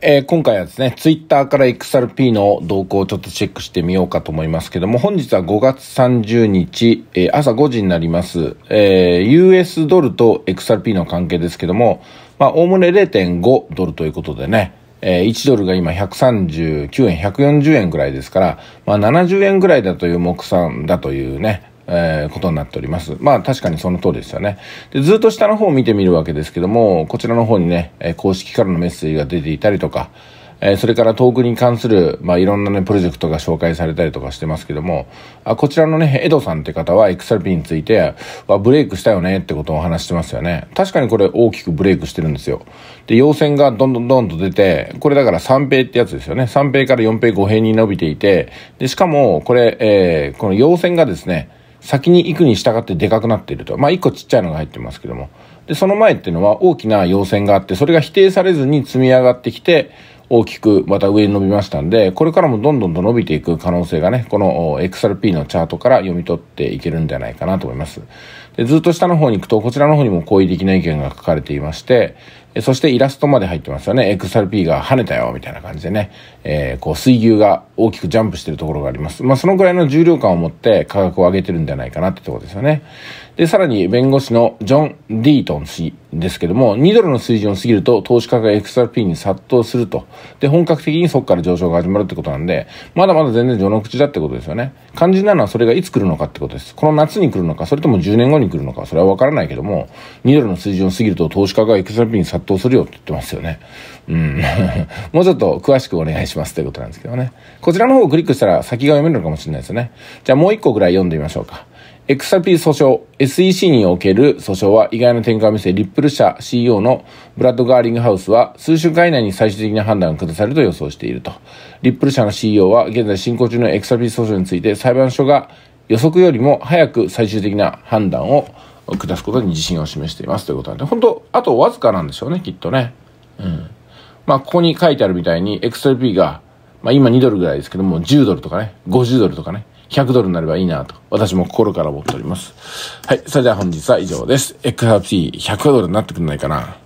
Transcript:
えー、今回はですね、ツイッターから XRP の動向をちょっとチェックしてみようかと思いますけども、本日は5月30日、えー、朝5時になります、えー、US ドルと XRP の関係ですけども、まあ、おおむね0.5ドルということでね、えー、1ドルが今139円、140円ぐらいですから、まあ、70円ぐらいだという目算だというね、えー、ことになっております。まあ確かにその通りですよね。でずっと下の方を見てみるわけですけども、こちらの方にね、え公式からのメッセージが出ていたりとか、えそれからトークに関する、まあ、いろんなね、プロジェクトが紹介されたりとかしてますけども、あこちらのね、エドさんって方は XRP について、はブレイクしたよねってことをお話してますよね。確かにこれ大きくブレイクしてるんですよ。で、陽線がどんどんどんと出て、これだから3平ってやつですよね。3平から4平5平に伸びていて、で、しかも、これ、えー、この陽線がですね、先に行くに従ってでかくなっていると。まあ、一個ちっちゃいのが入ってますけども。で、その前っていうのは大きな要線があって、それが否定されずに積み上がってきて、大きくまた上に伸びましたんで、これからもどんどんと伸びていく可能性がね、この XRP のチャートから読み取っていけるんじゃないかなと思います。でずっと下の方に行くと、こちらの方にも好意的な意見が書かれていまして、そしてイラストまで入ってますよね。XRP が跳ねたよ、みたいな感じでね。えー、こう、水牛が大きくジャンプしてるところがあります。まあ、そのぐらいの重量感を持って価格を上げてるんじゃないかなってとこですよね。で、さらに弁護士のジョン・ディートン氏ですけども、2ドルの水準を過ぎると投資家が XRP に殺到すると。で、本格的にそこから上昇が始まるってことなんで、まだまだ全然序の口だってことですよね。肝心なのはそれがいつ来るのかってことです。この夏に来るのか、それとも10年後に来るのか、それはわからないけども、2ドルの水準を過ぎると投資家が XRP に殺到するよって言ってますよね。うん。もうちょっと詳しくお願いしますということなんですけどね。こちらの方をクリックしたら先が読めるのかもしれないですよね。じゃあもう1個ぐらい読んでみましょうか。エクサピー訴訟、SEC における訴訟は意外な展開を見せ、リップル社 CEO のブラッド・ガーリングハウスは数週間以内に最終的な判断が下されると予想していると。リップル社の CEO は現在進行中のエクサピー訴訟について裁判所が予測よりも早く最終的な判断を下すことに自信を示していますということなんで、本当あとわずかなんでしょうね、きっとね。うん。まあ、ここに書いてあるみたいにエクサピーが、まあ今2ドルぐらいですけども、10ドルとかね、50ドルとかね、100ドルになればいいなと、私も心から思っております。はい、それでは本日は以上です。x r P100 ドルになってくんないかな